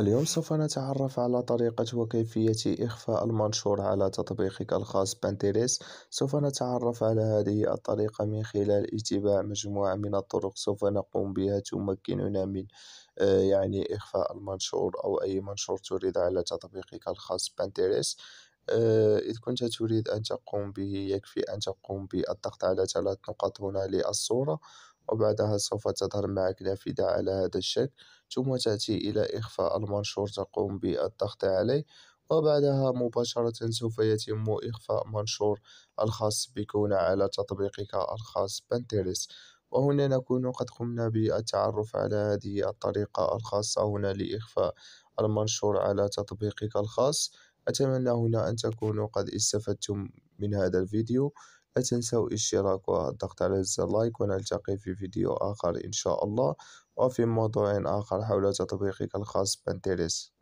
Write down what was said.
اليوم سوف نتعرف على طريقة وكيفية إخفاء المنشور على تطبيقك الخاص بانتريس سوف نتعرف على هذه الطريقة من خلال اتباع مجموعة من الطرق سوف نقوم بها تمكننا من آه، يعني إخفاء المنشور أو أي منشور تريد على تطبيقك الخاص بانتريس آه، إذ كنت تريد أن تقوم به يكفي أن تقوم بالضغط على ثلاث نقاط هنا للصورة وبعدها سوف تظهر معك نافذة على هذا الشكل ثم تأتي إلى إخفاء المنشور تقوم بالضغط عليه وبعدها مباشرة سوف يتم إخفاء منشور الخاص بكون على تطبيقك الخاص بنتيرس وهنا نكون قد قمنا بالتعرف على هذه الطريقة الخاصة هنا لإخفاء المنشور على تطبيقك الخاص. أتمنى هنا أن تكونوا قد استفدتم من هذا الفيديو لا تنسوا الاشتراك والضغط على زر لايك ونلتقي في فيديو آخر إن شاء الله وفي موضوع آخر حول تطبيقك الخاص بانتيريس